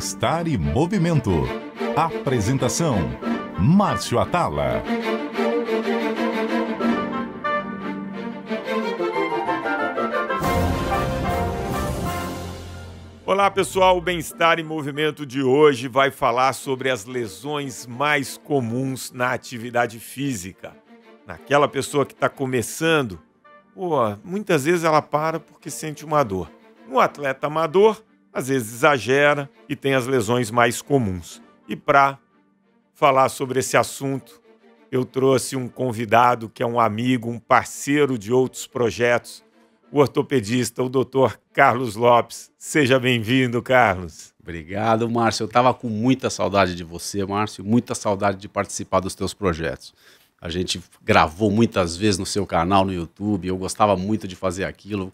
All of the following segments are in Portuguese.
Bem-Estar e Movimento. Apresentação: Márcio Atala. Olá pessoal, o Bem-Estar e Movimento de hoje vai falar sobre as lesões mais comuns na atividade física. Naquela pessoa que está começando, pô, muitas vezes ela para porque sente uma dor. No atleta amador, às vezes exagera e tem as lesões mais comuns. E para falar sobre esse assunto, eu trouxe um convidado que é um amigo, um parceiro de outros projetos, o ortopedista, o doutor Carlos Lopes. Seja bem-vindo, Carlos. Obrigado, Márcio. Eu estava com muita saudade de você, Márcio, muita saudade de participar dos teus projetos. A gente gravou muitas vezes no seu canal no YouTube, eu gostava muito de fazer aquilo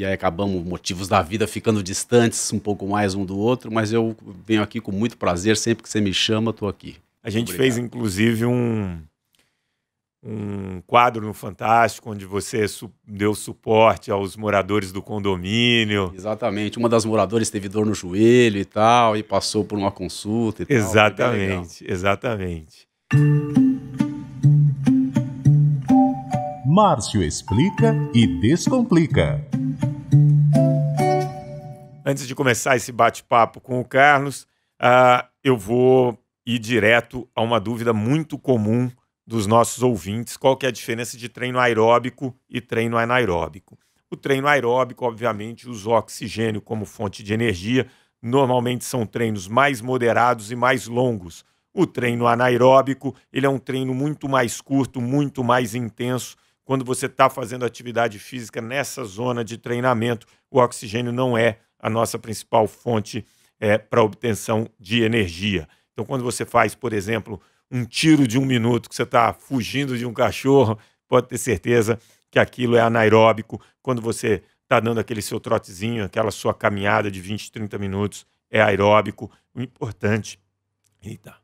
e aí acabamos motivos da vida ficando distantes um pouco mais um do outro, mas eu venho aqui com muito prazer, sempre que você me chama, estou aqui. A gente Obrigado. fez inclusive um um quadro no Fantástico onde você su deu suporte aos moradores do condomínio. Exatamente, uma das moradoras teve dor no joelho e tal e passou por uma consulta e Exatamente, tal, exatamente. Márcio explica e descomplica antes de começar esse bate-papo com o Carlos, uh, eu vou ir direto a uma dúvida muito comum dos nossos ouvintes: qual que é a diferença de treino aeróbico e treino anaeróbico? O treino aeróbico, obviamente, usa oxigênio como fonte de energia. Normalmente são treinos mais moderados e mais longos. O treino anaeróbico, ele é um treino muito mais curto, muito mais intenso. Quando você está fazendo atividade física nessa zona de treinamento, o oxigênio não é a nossa principal fonte é, para obtenção de energia. Então, quando você faz, por exemplo, um tiro de um minuto que você está fugindo de um cachorro, pode ter certeza que aquilo é anaeróbico. Quando você está dando aquele seu trotezinho, aquela sua caminhada de 20, 30 minutos, é aeróbico. O importante. Eita.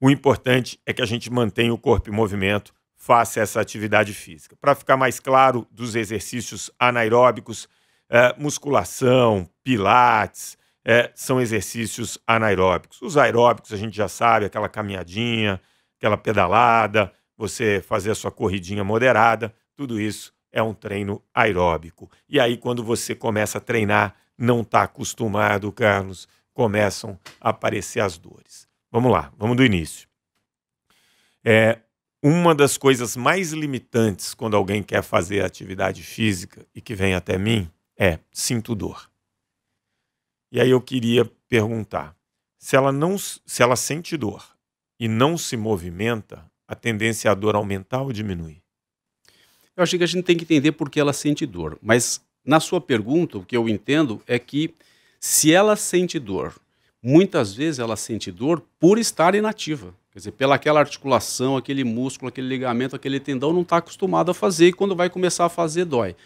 O importante é que a gente mantenha o corpo em movimento, faça essa atividade física. Para ficar mais claro dos exercícios anaeróbicos, é, musculação, pilates, é, são exercícios anaeróbicos. Os aeróbicos, a gente já sabe, aquela caminhadinha, aquela pedalada, você fazer a sua corridinha moderada, tudo isso é um treino aeróbico. E aí, quando você começa a treinar, não está acostumado, Carlos, começam a aparecer as dores. Vamos lá, vamos do início. É, uma das coisas mais limitantes quando alguém quer fazer atividade física e que vem até mim é: sinto dor. E aí eu queria perguntar: se ela não se ela sente dor e não se movimenta, a tendência à dor aumentar ou diminuir? Eu acho que a gente tem que entender por que ela sente dor, mas na sua pergunta, o que eu entendo é que se ela sente dor, muitas vezes ela sente dor por estar inativa. Quer dizer, pela aquela articulação, aquele músculo, aquele ligamento, aquele tendão não está acostumado a fazer e quando vai começar a fazer dói.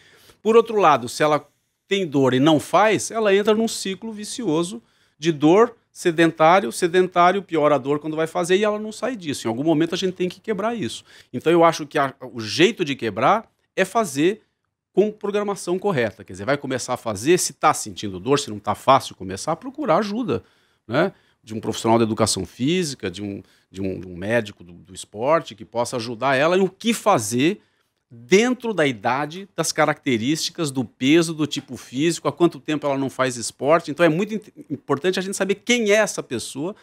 Por outro lado, se ela tem dor e não faz, ela entra num ciclo vicioso de dor, sedentário, sedentário, piora a dor quando vai fazer e ela não sai disso. Em algum momento a gente tem que quebrar isso. Então eu acho que a, o jeito de quebrar é fazer com programação correta. Quer dizer, vai começar a fazer, se está sentindo dor, se não está fácil começar, procurar ajuda. Né? de um profissional da educação física, de um, de um, de um médico do, do, esporte que possa ajudar ela em o que fazer dentro da idade, das características, do peso, do tipo físico, há quanto tempo ela não faz esporte. Então é muito importante a gente saber quem é essa pessoa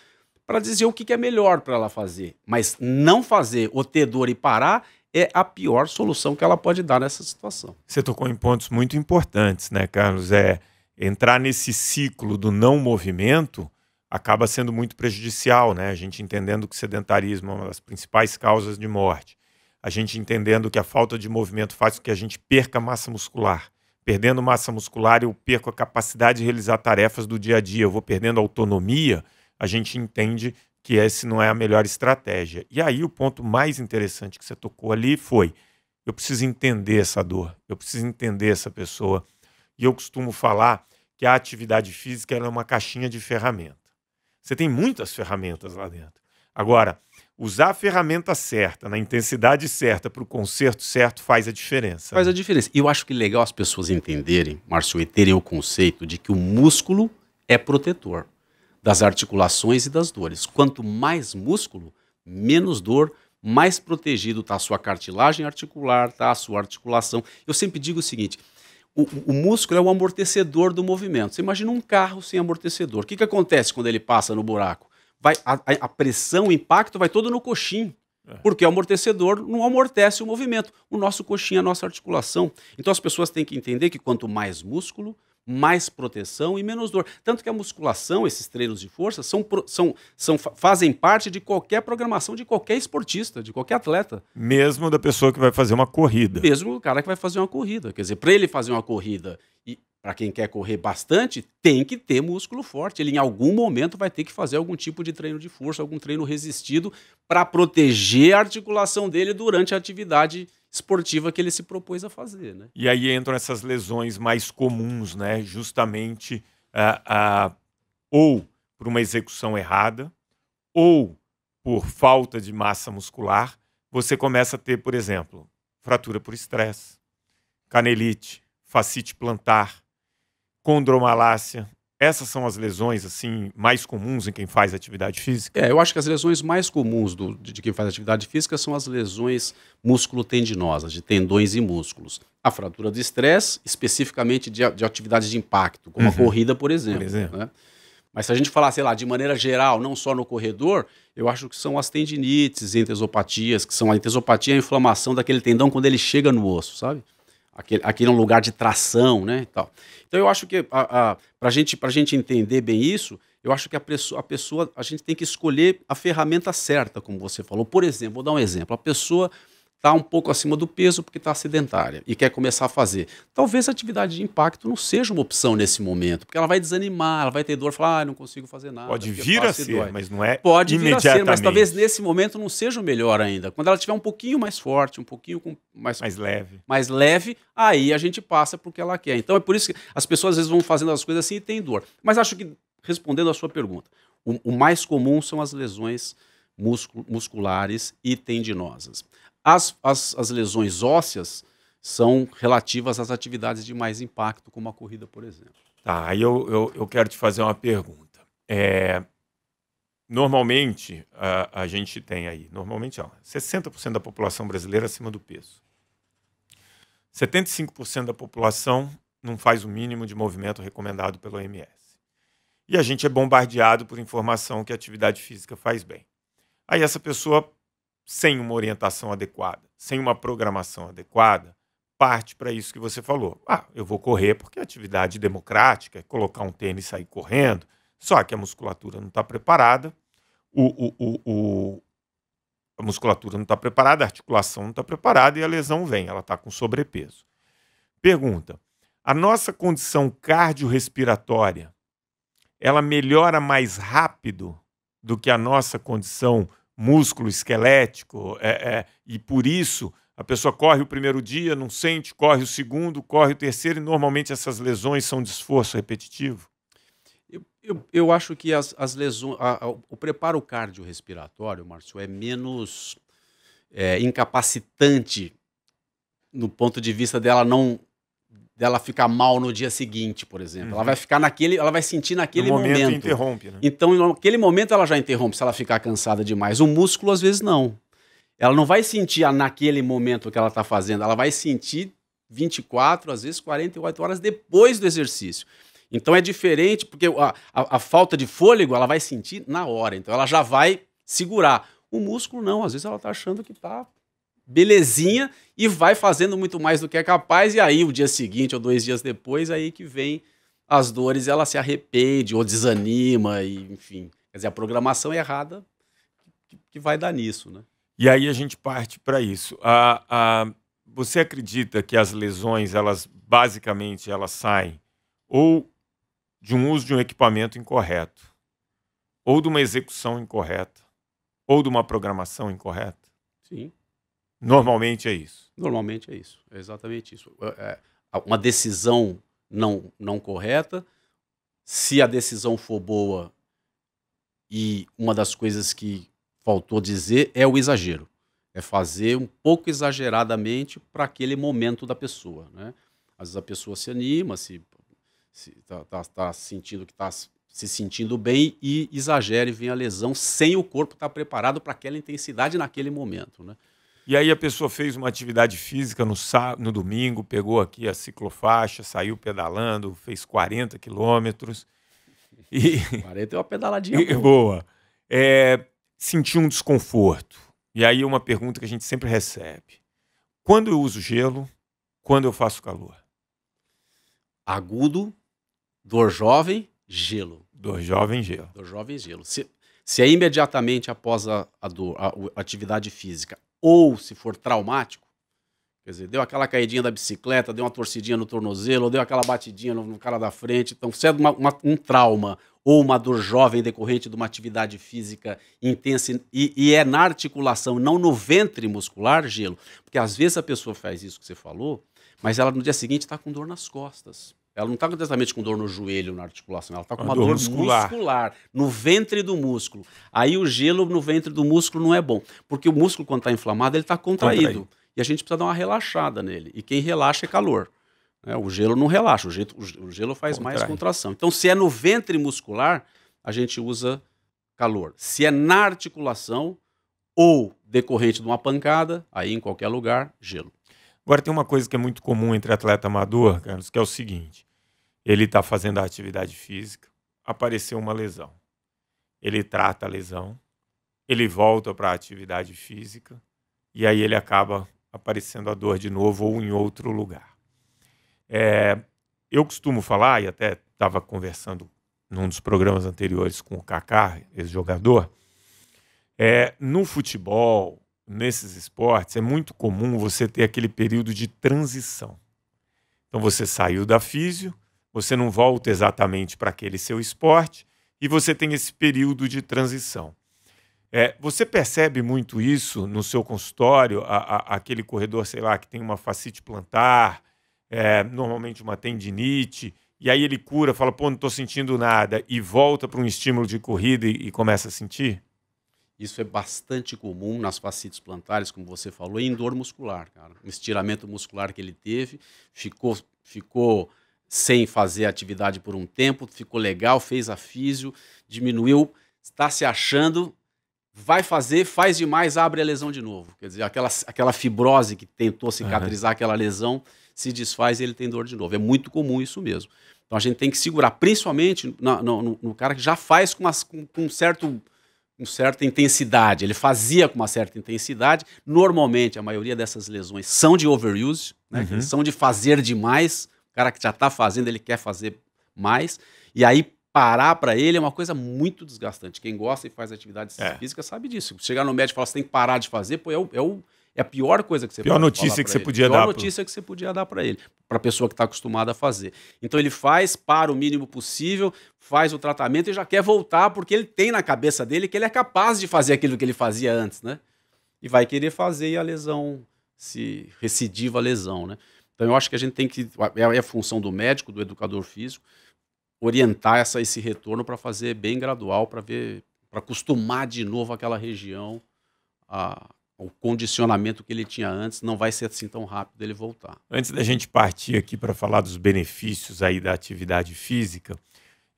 para dizer o que é melhor para ela fazer. Mas não fazer ou ter dor e parar é a pior solução que ela pode dar nessa situação. Você tocou em pontos muito importantes, né, Carlos? É entrar nesse ciclo do não movimento acaba sendo muito prejudicial, né? A gente entendendo que sedentarismo é uma das principais causas de morte a gente entendendo que a falta de movimento faz com que a gente perca massa muscular. Perdendo massa muscular, eu perco a capacidade de realizar tarefas do dia a dia, eu vou perdendo autonomia. A gente entende que essa não é a melhor estratégia. E aí, o ponto mais interessante que você tocou ali foi: eu preciso entender essa dor, eu preciso entender essa pessoa. E eu costumo falar que a atividade física é uma caixinha de ferramenta. Você tem muitas ferramentas lá dentro. Agora, usar a ferramenta certa, na intensidade certa, para o conserto certo, faz a diferença. Faz né? a diferença. E eu acho que legal as pessoas entenderem, Márcio, e terem o conceito de que o músculo é protetor das articulações e das dores. Quanto mais músculo, menos dor, mais protegido está a sua cartilagem articular, está a sua articulação. Eu sempre digo o seguinte: o, o, músculo é o amortecedor do movimento. Você imagina um carro sem amortecedor. O que, que acontece quando ele passa no buraco? vai a, a pressão, o impacto vai todo no coxim. É. Porque o amortecedor não amortece o movimento. O nosso coxim, a nossa articulação. Então as pessoas têm que entender que quanto mais músculo, mais proteção e menos dor. Tanto que a musculação, esses treinos de força, são, são, são, fazem parte de qualquer programação de qualquer esportista, de qualquer atleta. Mesmo da pessoa que vai fazer uma corrida. Mesmo o cara que vai fazer uma corrida. Quer dizer, para ele fazer uma corrida e para quem quer correr bastante, tem que ter músculo forte. Ele em algum momento vai ter que fazer algum tipo de treino de força, algum treino resistido para proteger a articulação dele durante a atividade esportiva que ele se propôs a fazer, né? E aí entram essas lesões mais comuns, né? Justamente uh, uh, ou por uma execução errada ou por falta de massa muscular, você começa a ter, por exemplo, fratura por estresse, canelite, facite plantar, condromalácia. Essas são as lesões assim mais comuns em quem faz atividade física? É, eu acho que as lesões mais comuns do, de quem faz atividade física são as lesões músculo-tendinosas, de tendões e músculos. A fratura do estresse, especificamente de, de, atividades de impacto, como uhum. a corrida, por exemplo. Por exemplo. Né? Mas se a gente falar, sei lá, de maneira geral, não só no corredor, eu acho que são as tendinites, entesopatias, que são a entesopatia, a inflamação daquele tendão quando ele chega no osso, sabe? aquele, aquele é um lugar de tração, né? E tal. Então eu acho que para a, para gente, pra gente entender bem isso, eu acho que a pessoa, a pessoa, a gente tem que escolher a ferramenta certa, como você falou. Por exemplo, vou dar um exemplo. A pessoa está um pouco acima do peso porque está sedentária e quer começar a fazer. Talvez a atividade de impacto não seja uma opção nesse momento, porque ela vai desanimar, ela vai ter dor, falar, ah, não consigo fazer nada. Pode é vir a ser, dói. mas não é Pode vir a ser, mas talvez nesse momento não seja o melhor ainda. Quando ela tiver um pouquinho mais forte, um pouquinho com, mais, mais leve, mais leve, aí a gente passa para o que ela quer. Então é por isso que as pessoas às vezes vão fazendo as coisas assim e tem dor. Mas acho que, respondendo a sua pergunta, o, o mais comum são as lesões musculares e tendinosas. As, as, as lesões ósseas são relativas às atividades de mais impacto, como a corrida, por exemplo. Tá, aí eu, eu, eu quero te fazer uma pergunta. É, normalmente, a, a gente tem aí, normalmente, ó, 60% da população brasileira acima do peso. 75% da população não faz o mínimo de movimento recomendado pelo OMS. E a gente é bombardeado por informação que a atividade física faz bem. Aí essa pessoa sem uma orientação adequada, sem uma programação adequada, parte para isso que você falou. Ah, eu vou correr porque é atividade democrática, é colocar um tênis e sair correndo, só que a musculatura não está preparada, o, o, o, o, a musculatura não está preparada, a articulação não está preparada e a lesão vem, ela está com sobrepeso. Pergunta: a nossa condição cardiorrespiratória ela melhora mais rápido do que a nossa condição músculo esquelético, é, é, e por isso a pessoa corre o primeiro dia, não sente, corre o segundo, corre o terceiro, e normalmente essas lesões são de esforço repetitivo? Eu, eu, eu acho que as, as lesões. A, a, o preparo cardiorrespiratório, Márcio, é menos é, incapacitante no ponto de vista dela não dela ficar mal no dia seguinte, por exemplo. Uhum. Ela vai ficar naquele, ela vai sentir naquele no momento. momento. interrompe, né? Então, naquele momento ela já interrompe se ela ficar cansada demais. O músculo às vezes não. Ela não vai sentir naquele momento que ela está fazendo, ela vai sentir 24, às vezes 48 horas depois do exercício. Então é diferente, porque a, a, a falta de fôlego ela vai sentir na hora, então ela já vai segurar. O músculo não, às vezes ela está achando que está belezinha e vai fazendo muito mais do que é capaz. E aí, o dia seguinte ou dois dias depois, aí que vem as dores, ela se arrepende ou desanima, e, enfim. Quer dizer, a programação é errada que, vai dar nisso, né? E aí a gente parte para isso. A, a, você acredita que as lesões, elas basicamente elas saem ou de um uso de um equipamento incorreto, ou de uma execução incorreta, ou de uma programação incorreta? Sim. Normalmente é isso. Normalmente é isso. É exatamente isso. É, é uma decisão não, não correta. Se a decisão for boa, e uma das coisas que faltou dizer é o exagero. É fazer um pouco exageradamente para aquele momento da pessoa. Né? Às vezes a pessoa se anima, se está tá, tá sentindo que está se sentindo bem e exagera e vem a lesão sem o corpo estar tá preparado para aquela intensidade naquele momento. Né? E aí a pessoa fez uma atividade física no, sábado, no domingo, pegou aqui a ciclofaixa, saiu pedalando, fez 40 quilômetros. E... 40 é uma pedaladinha e, boa. boa. É, sentiu um desconforto. E aí uma pergunta que a gente sempre recebe. Quando eu uso gelo, quando eu faço calor? Agudo, dor jovem, gelo. Dor jovem, gelo. Dor jovem, gelo. Se, se é imediatamente após a, a, dor, a, a atividade física ou se for traumático, quer dizer, deu aquela caidinha da bicicleta, deu uma torcidinha no tornozelo, deu aquela batidinha no, no cara da frente, então se é uma, uma, um trauma ou uma dor jovem decorrente de uma atividade física intensa e, e, é na articulação, não no ventre muscular, gelo, porque às vezes a pessoa faz isso que você falou, mas ela no dia seguinte está com dor nas costas. Ela não está exatamente com dor no joelho, na articulação, ela está com uma, ah, uma dor, dor muscular. muscular. no ventre do músculo. Aí o gelo no ventre do músculo não é bom, porque o músculo, quando está inflamado, ele está contraído. E a gente precisa dar uma relaxada nele. E quem relaxa é calor. Né? O gelo não relaxa, o gelo, o gelo faz mais contração. Então, se é no ventre muscular, a gente usa calor. Se é na articulação ou decorrente de uma pancada, aí em qualquer lugar, gelo. Agora tem uma coisa que é muito comum entre atleta amador, Carlos, que é o seguinte: ele está fazendo a atividade física, apareceu uma lesão, ele trata a lesão, ele volta para a atividade física e aí ele acaba aparecendo a dor de novo ou em outro lugar. É, eu costumo falar e até estava conversando num dos programas anteriores com o Kaká, esse jogador, é, no futebol, nesses esportes é muito comum você ter aquele período de transição. Então você saiu da físio, você não volta exatamente para aquele seu esporte e você tem esse período de transição. É, você percebe muito isso no seu consultório, a, a, aquele corredor, sei lá, que tem uma facite plantar, é, normalmente uma tendinite, e aí ele cura, fala, pô, não estou sentindo nada, e volta para um estímulo de corrida e, e começa a sentir? Isso é bastante comum nas fascites plantares, como você falou, em dor muscular, cara. Um estiramento muscular que ele teve, ficou, ficou sem fazer atividade por um tempo, ficou legal, fez a físio, diminuiu, está se achando, vai fazer, faz demais, abre a lesão de novo. Quer dizer, aquela, aquela fibrose que tentou cicatrizar uhum. aquela lesão se desfaz e ele tem dor de novo. É muito comum isso mesmo. Então a gente tem que segurar, principalmente no, no, no cara que já faz com, com, com um certo com certa intensidade, ele fazia com uma certa intensidade. Normalmente, a maioria dessas lesões são de overuse, né? uhum. são de fazer demais. O cara que já está fazendo, ele quer fazer mais. E aí, parar para ele é uma coisa muito desgastante. Quem gosta e faz atividade é. física sabe disso. Chegar no médico e falar, você tem que parar de fazer, pô, é o, é o é a pior coisa que você pior notícia que você podia pior dar. Pior notícia pro... que você podia dar para ele, para a pessoa que está acostumada a fazer. Então ele faz para o mínimo possível, faz o tratamento e já quer voltar porque ele tem na cabeça dele que ele é capaz de fazer aquilo que ele fazia antes, né? E vai querer fazer e a lesão se recidiva a lesão, né? Então eu acho que a gente tem que é, é a função do médico, do educador físico, orientar essa esse retorno para fazer bem gradual, para ver, para acostumar de novo aquela região a o condicionamento que ele tinha antes não vai ser assim tão rápido ele voltar. Antes da gente partir aqui para falar dos benefícios aí da atividade física,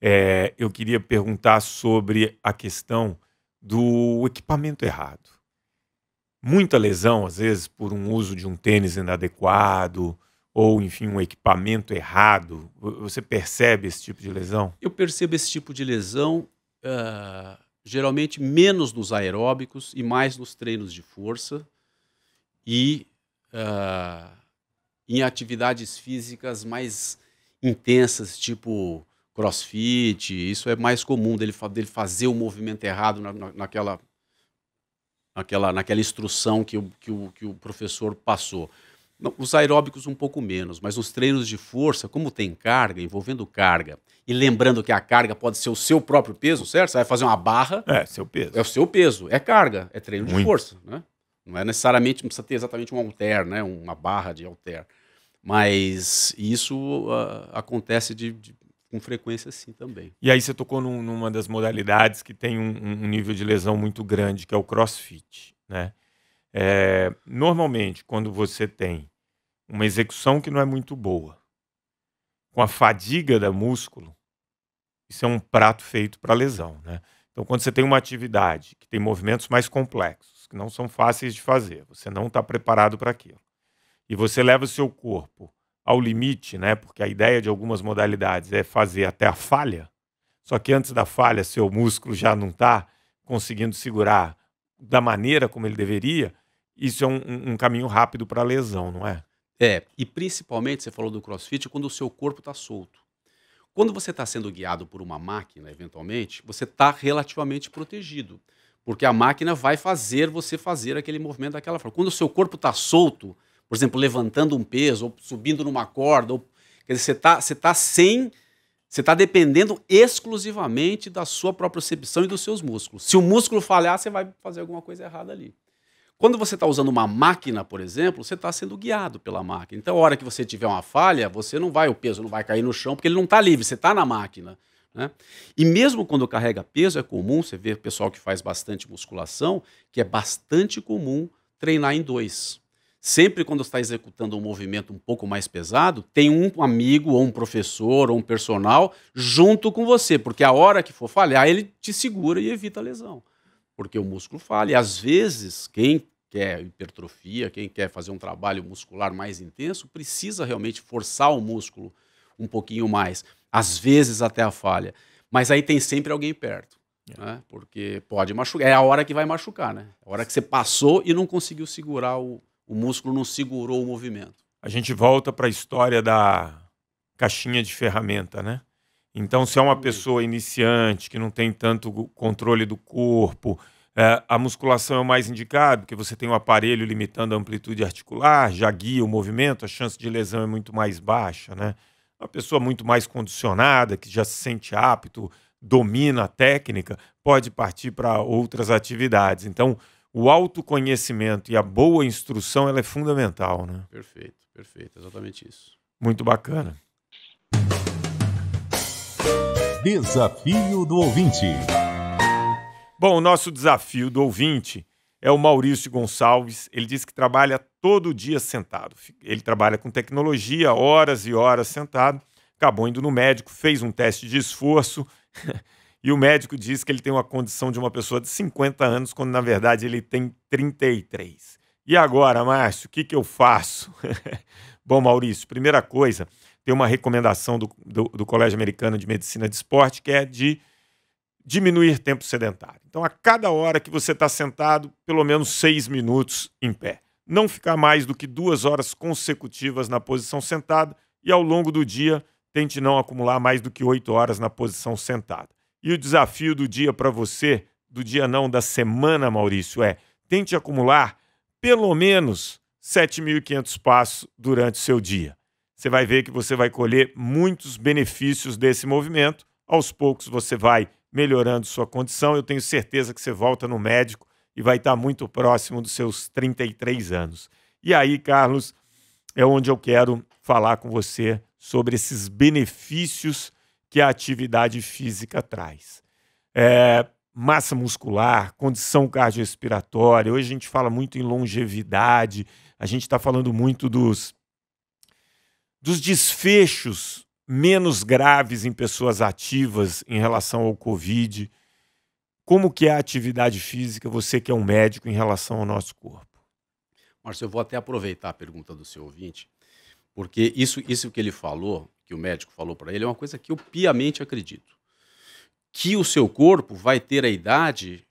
é, eu queria perguntar sobre a questão do equipamento errado. Muita lesão, às vezes, por um uso de um tênis inadequado ou, enfim, um equipamento errado. Você percebe esse tipo de lesão? Eu percebo esse tipo de lesão. Uh geralmente menos nos aeróbicos e mais nos treinos de força e uh, em atividades físicas mais intensas, tipo crossfit. Isso é mais comum dele, dele fazer o movimento errado na, na, naquela, naquela, naquela instrução que o, que, o, que o professor passou. Os aeróbicos um pouco menos, mas os treinos de força, como tem carga, envolvendo carga, e lembrando que a carga pode ser o seu próprio peso, certo? Você vai fazer uma barra. É, seu peso. É o seu peso, é carga, é treino Muito. de força, né? Não é necessariamente, não precisa ter exatamente um alter, né? Uma barra de alter. Mas isso uh, acontece de, de, com frequência sim também. E aí você tocou num, numa das modalidades que tem um, um, nível de lesão muito grande, que é o crossfit, né? É, normalmente, quando você tem uma execução que não é muito boa, com a fadiga da músculo, isso é um prato feito para lesão, né? Então, quando você tem uma atividade que tem movimentos mais complexos, que não são fáceis de fazer, você não está preparado para aquilo, e você leva o seu corpo ao limite, né? Porque a ideia de algumas modalidades é fazer até a falha, só que antes da falha, seu músculo já não está conseguindo segurar da maneira como ele deveria. Isso é um, um caminho rápido para a lesão, não é? É, e principalmente, você falou do crossfit, quando o seu corpo está solto. Quando você está sendo guiado por uma máquina, eventualmente, você está relativamente protegido. Porque a máquina vai fazer você fazer aquele movimento daquela forma. Quando o seu corpo está solto, por exemplo, levantando um peso, ou subindo numa corda, ou, quer dizer, você está você tá sem. Você está dependendo exclusivamente da sua própria percepção e dos seus músculos. Se o músculo falhar, você vai fazer alguma coisa errada ali. Quando você está usando uma máquina, por exemplo, você está sendo guiado pela máquina. Então, a hora que você tiver uma falha, você não vai, o peso não vai cair no chão, porque ele não está livre, você está na máquina. Né? E mesmo quando carrega peso, é comum, você vê pessoal que faz bastante musculação, que é bastante comum treinar em dois. Sempre quando está executando um movimento um pouco mais pesado, tem um amigo ou um professor ou um personal junto com você, porque a hora que for falhar, ele te segura e evita a lesão porque o músculo falha. E às vezes, quem quer hipertrofia, quem quer fazer um trabalho muscular mais intenso, precisa realmente forçar o músculo um pouquinho mais, às vezes até a falha. Mas aí tem sempre alguém perto, é. né? porque pode machucar. É a hora que vai machucar, né? a hora que você passou e não conseguiu segurar o, o músculo, não segurou o movimento. A gente volta para a história da caixinha de ferramenta, né? Então, se é uma pessoa iniciante que não tem tanto controle do corpo, é, a musculação é o mais indicado, porque você tem um aparelho limitando a amplitude articular, já guia o movimento, a chance de lesão é muito mais baixa, né? Uma pessoa muito mais condicionada, que já se sente apto, domina a técnica, pode partir para outras atividades. Então, o autoconhecimento e a boa instrução ela é fundamental, né? Perfeito, perfeito, exatamente isso. Muito bacana. Desafio do ouvinte. Bom, o nosso desafio do ouvinte é o Maurício Gonçalves. Ele diz que trabalha todo dia sentado. Ele trabalha com tecnologia, horas e horas sentado. Acabou indo no médico, fez um teste de esforço e o médico diz que ele tem uma condição de uma pessoa de 50 anos, quando na verdade ele tem 33. E agora, Márcio, o que, que eu faço? Bom, Maurício, primeira coisa, tem uma recomendação do, do, do Colégio Americano de Medicina de Esporte que é de diminuir tempo sedentário. Então, a cada hora que você está sentado, pelo menos seis minutos em pé. Não ficar mais do que duas horas consecutivas na posição sentada e, ao longo do dia, tente não acumular mais do que oito horas na posição sentada. E o desafio do dia para você, do dia não, da semana, Maurício, é tente acumular pelo menos 7.500 passos durante o seu dia. Você vai ver que você vai colher muitos benefícios desse movimento. Aos poucos você vai melhorando sua condição. Eu tenho certeza que você volta no médico e vai estar muito próximo dos seus 33 anos. E aí, Carlos, é onde eu quero falar com você sobre esses benefícios que a atividade física traz. É, massa muscular, condição cardiorrespiratória. Hoje a gente fala muito em longevidade, a gente está falando muito dos, dos desfechos menos graves em pessoas ativas em relação ao Covid? Como que é a atividade física, você que é um médico, em relação ao nosso corpo? Márcio, eu vou até aproveitar a pergunta do seu ouvinte, porque isso, isso que ele falou, que o médico falou para ele, é uma coisa que eu piamente acredito. Que o seu corpo vai ter a idade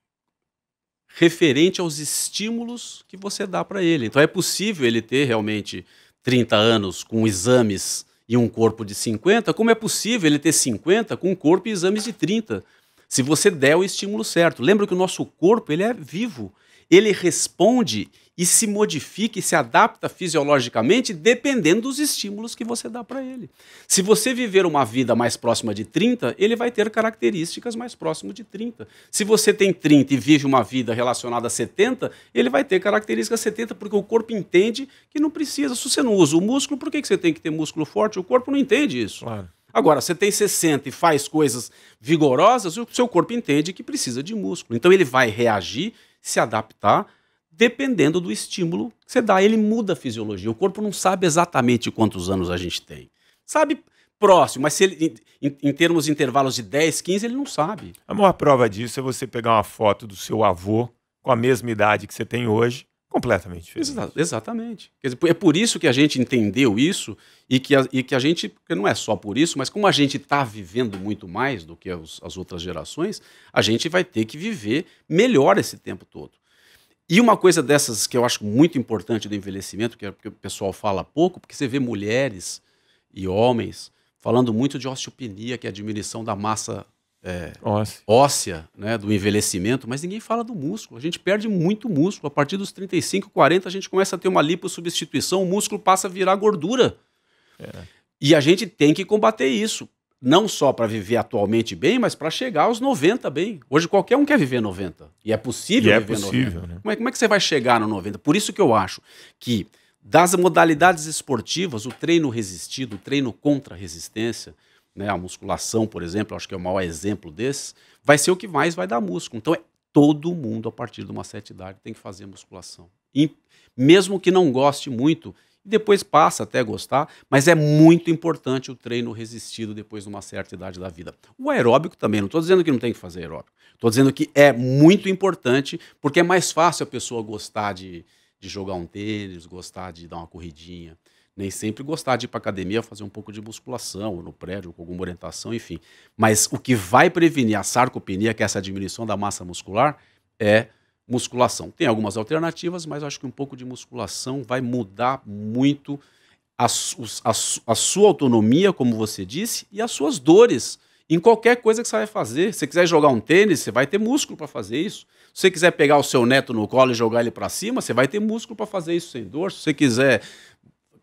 referente aos estímulos que você dá para ele. Então é possível ele ter realmente 30 anos com exames e um corpo de 50, como é possível ele ter 50 com um corpo e exames de 30? Se você der o estímulo certo. Lembra que o nosso corpo ele é vivo. Ele responde e se modifica e se adapta fisiologicamente dependendo dos estímulos que você dá para ele. Se você viver uma vida mais próxima de 30, ele vai ter características mais próximas de 30. Se você tem 30 e vive uma vida relacionada a 70, ele vai ter características 70, porque o corpo entende que não precisa. Se você não usa o músculo, por que você tem que ter músculo forte? O corpo não entende isso. Claro. Agora, você tem 60 e faz coisas vigorosas, o seu corpo entende que precisa de músculo. Então ele vai reagir, se adaptar dependendo do estímulo que você dá. Ele muda a fisiologia. O corpo não sabe exatamente quantos anos a gente tem. Sabe próximo, mas se ele, em, em termos de intervalos de 10, 15, ele não sabe. A maior prova disso é você pegar uma foto do seu avô com a mesma idade que você tem hoje, completamente diferente. Exa exatamente. Dizer, é por isso que a gente entendeu isso e que a, e que a gente, porque não é só por isso, mas como a gente está vivendo muito mais do que as outras gerações, a gente vai ter que viver melhor esse tempo todo. E uma coisa dessas que eu acho muito importante do envelhecimento, que é o pessoal fala pouco, porque você vê mulheres e homens falando muito de osteopenia, que é a diminuição da massa é, óssea, né, do envelhecimento, mas ninguém fala do músculo. A gente perde muito músculo. A partir dos 35, 40, a gente começa a ter uma liposubstituição o músculo passa a virar gordura. É. E a gente tem que combater isso não só para viver atualmente bem, mas para chegar aos 90 bem. Hoje qualquer um quer viver 90. E é possível e é viver é possível, 90. Né? Como, é, como é que você vai chegar no 90? Por isso que eu acho que das modalidades esportivas, o treino resistido, o treino contra resistência, né, a musculação, por exemplo, acho que é o maior exemplo desse, vai ser o que mais vai dar músculo. Então é todo mundo, a partir de uma certa idade, tem que fazer musculação. E mesmo que não goste muito, e depois passa até gostar, mas é muito importante o treino resistido depois de uma certa idade da vida. O aeróbico também, não estou dizendo que não tem que fazer aeróbico, estou dizendo que é muito importante porque é mais fácil a pessoa gostar de, de jogar um tênis, gostar de dar uma corridinha nem sempre gostar de ir para academia fazer um pouco de musculação ou no prédio com alguma orientação, enfim. Mas o que vai prevenir a sarcopenia, que é essa diminuição da massa muscular, é musculação. Tem algumas alternativas, mas acho que um pouco de musculação vai mudar muito a, a, a, sua autonomia, como você disse, e as suas dores. Em qualquer coisa que você vai fazer. Se você quiser jogar um tênis, você vai ter músculo para fazer isso. Se você quiser pegar o seu neto no colo e jogar ele para cima, você vai ter músculo para fazer isso sem dor. Se você quiser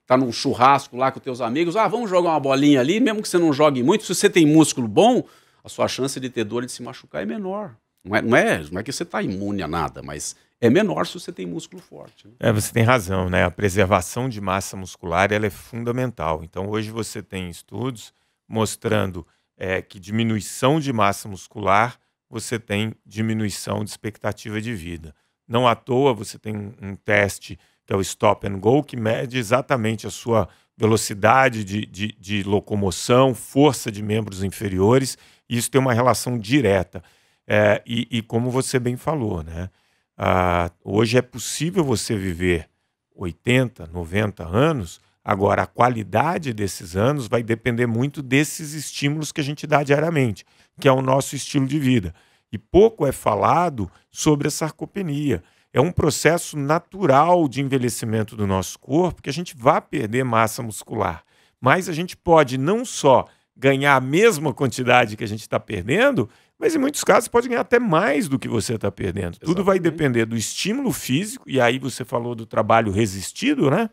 tá num churrasco lá com teus amigos, ah, vamos jogar uma bolinha ali, mesmo que você não jogue muito, se você tem músculo bom, a sua chance de ter dor e de se machucar é menor. Não é, não é, não é que você está imune a nada, mas é menor se você tem músculo forte. Né? É, você tem razão, né? A preservação de massa muscular ela é fundamental. Então, hoje você tem estudos mostrando é, que diminuição de massa muscular você tem diminuição de expectativa de vida. Não à toa você tem um, teste que é o Stop and Go, que mede exatamente a sua velocidade de, de, de locomoção, força de membros inferiores, e isso tem uma relação direta. É, e, e, como você bem falou, né? Ah, hoje é possível você viver 80, 90 anos, agora a qualidade desses anos vai depender muito desses estímulos que a gente dá diariamente, que é o nosso estilo de vida. E pouco é falado sobre a sarcopenia. É um processo natural de envelhecimento do nosso corpo que a gente vai perder massa muscular. Mas a gente pode não só ganhar a mesma quantidade que a gente está perdendo, mas em muitos casos pode ganhar até mais do que você está perdendo. Exatamente. Tudo vai depender do estímulo físico, e aí você falou do trabalho resistido, né?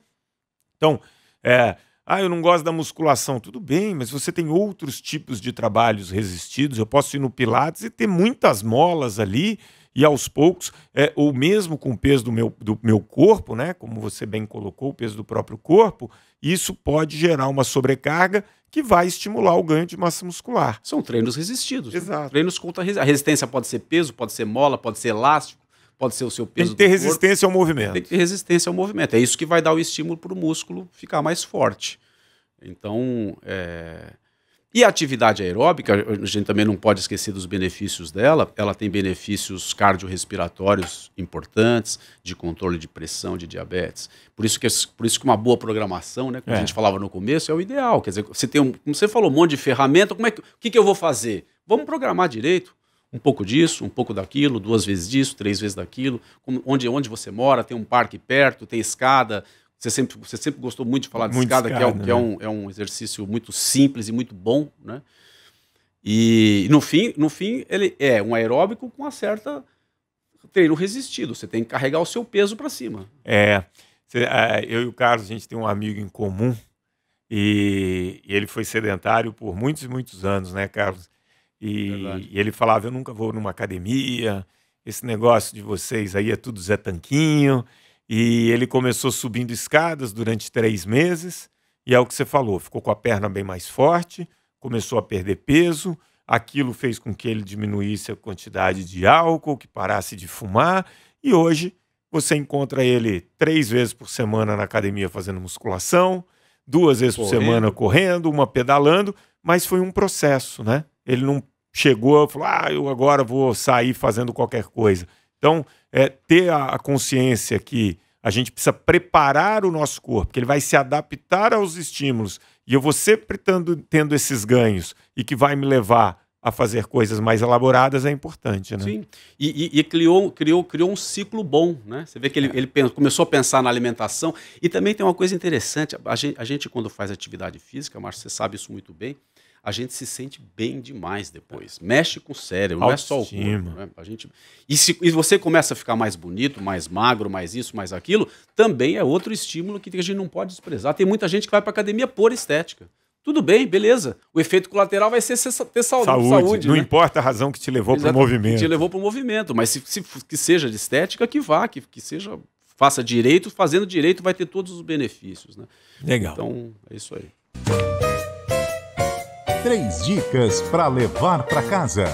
Então, é, ah, eu não gosto da musculação. Tudo bem, mas você tem outros tipos de trabalhos resistidos. Eu posso ir no Pilates e ter muitas molas ali, e aos poucos, é, ou mesmo com o peso do meu, do meu corpo, né? Como você bem colocou, o peso do próprio corpo, isso pode gerar uma sobrecarga que vai estimular o ganho de massa muscular. São treinos resistidos. Né? Exato. Né? Treinos contra resistência. A resistência pode ser peso, pode ser mola, pode ser elástico, pode ser o seu peso. Tem que ter resistência corpo. ao movimento. Tem que ter resistência ao movimento. É isso que vai dar o estímulo para o músculo ficar mais forte. Então, é... E a atividade aeróbica, a gente também não pode esquecer dos benefícios dela. Ela tem benefícios cardiorrespiratórios importantes, de controle de pressão, de diabetes. Por isso que, por isso que uma boa programação, né, como é. a gente falava no começo, é o ideal. Quer dizer, você tem um, como você falou, um monte de ferramenta, como é que, o que, que eu vou fazer? Vamos programar direito um pouco disso, um pouco daquilo, duas vezes disso, três vezes daquilo, onde, onde você mora, tem um parque perto, tem escada, você sempre, você sempre gostou muito de falar de escada, escada que, é, né? que é, né? um, é um exercício muito simples e muito bom, né? E no fim, no fim ele é um aeróbico com uma certa treino resistido. Você tem que carregar o seu peso para cima. É, é. Eu e o Carlos, a gente tem um amigo em comum e, ele foi sedentário por muitos e muitos anos, né, Carlos? E, e ele falava: Eu nunca vou numa academia, esse negócio de vocês aí é tudo Zé Tanquinho. E ele começou subindo escadas durante três meses, e é o que você falou: ficou com a perna bem mais forte, começou a perder peso. Aquilo fez com que ele diminuísse a quantidade de álcool, que parasse de fumar, e hoje você encontra ele três vezes por semana na academia fazendo musculação, duas vezes correndo. por semana correndo, uma pedalando, mas foi um processo, né? Ele não chegou e falou: ah, eu agora vou sair fazendo qualquer coisa. Então, é, ter a, consciência que a gente precisa preparar o nosso corpo, que ele vai se adaptar aos estímulos, e eu vou sempre tendo, tendo esses ganhos, e que vai me levar a fazer coisas mais elaboradas é importante, né? Sim, e, e, e, criou, criou, criou um ciclo bom, né? Você vê que ele, é. ele começou a pensar na alimentação e também tem uma coisa interessante, a gente, a gente quando faz atividade física, Márcio, você sabe isso muito bem, a gente se sente bem demais depois. Mexe com o cérebro, Autoestima. não é só o corpo. Né? A gente... e, se, e você começa a ficar mais bonito, mais magro, mais isso, mais aquilo, também é outro estímulo que a gente não pode desprezar. Tem muita gente que vai para academia por estética. Tudo bem, beleza. O efeito colateral vai ser ter saúde. saúde não né? importa a razão que te levou para o movimento. Te levou para o movimento, mas se, se, que seja de estética, que vá, que, que seja faça direito, fazendo direito vai ter todos os benefícios, né? Legal. Então é isso aí. Três dicas para levar para casa.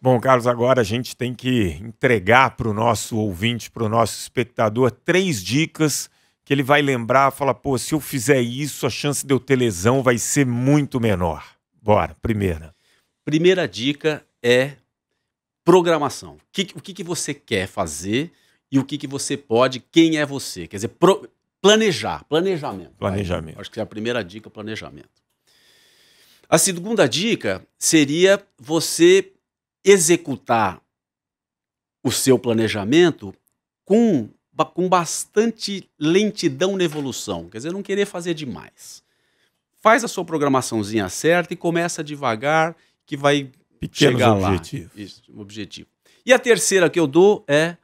Bom, Carlos, agora a gente tem que entregar para o nosso ouvinte, para o nosso espectador, três dicas que ele vai lembrar, fala, pô, se eu fizer isso, a chance de eu ter lesão vai ser muito menor. Bora, primeira. Primeira dica é programação. O que, o que, que você quer fazer e o que, que você pode, quem é você. Quer dizer, pro, planejar, planejamento. Planejamento. Aí, acho que é a primeira dica, planejamento. A segunda dica seria você executar o seu planejamento com, com bastante lentidão na evolução. Quer dizer, não querer fazer demais. Faz a sua programaçãozinha certa e começa devagar, que vai Pequenos chegar objetivos. lá. Isso, objetivo. E a terceira que eu dou é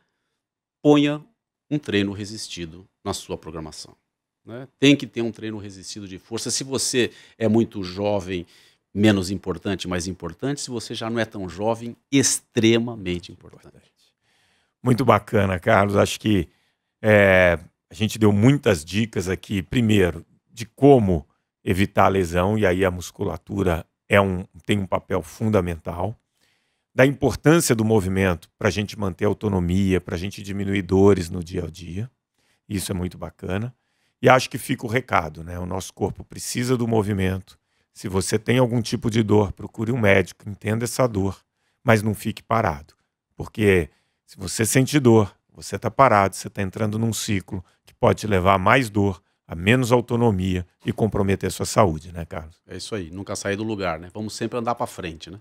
ponha um treino resistido na sua programação. Né? Tem que ter um treino resistido de força. Se você é muito jovem, menos importante, mais importante. Se você já não é tão jovem, extremamente importante. Muito bacana, Carlos. Acho que é, a gente deu muitas dicas aqui. Primeiro, de como evitar a lesão, e aí a musculatura é um, tem um papel fundamental. Da importância do movimento para a gente manter a autonomia, para a gente diminuir dores no dia a dia. Isso é muito bacana. E acho que fica o recado, né? O nosso corpo precisa do movimento. Se você tem algum tipo de dor, procure um médico, entenda essa dor, mas não fique parado. Porque se você sente dor, você está parado, você está entrando num ciclo que pode te levar a mais dor, a menos autonomia e comprometer sua saúde, né, Carlos? É isso aí, nunca sair do lugar, né? Vamos sempre andar para frente, né?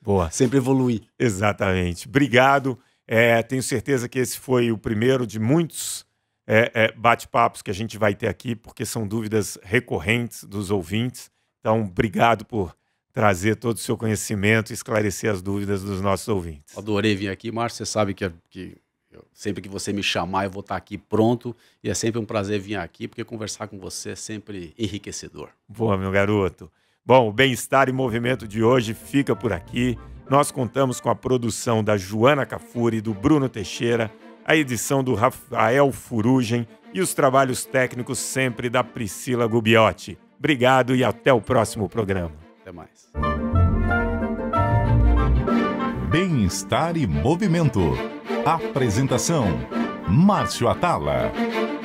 Boa. Sempre evoluir. Exatamente. Obrigado. É, tenho certeza que esse foi o primeiro de muitos é, é, bate-papos que a gente vai ter aqui, porque são dúvidas recorrentes dos ouvintes. Então, obrigado por trazer todo o seu conhecimento e esclarecer as dúvidas dos nossos ouvintes. Adorei vir aqui, Márcio. Você sabe que, que eu, sempre que você me chamar, eu vou estar aqui pronto. E é sempre um prazer vir aqui, porque conversar com você é sempre enriquecedor. Boa, meu garoto. Bom, o Bem-Estar e Movimento de hoje fica por aqui. Nós contamos com a produção da Joana Cafuri e do Bruno Teixeira a edição do Rafael Furugem e os trabalhos técnicos sempre da Priscila Gubiotti. Obrigado e até o próximo programa. Até mais. Bem-estar e movimento. Apresentação: Márcio Atala.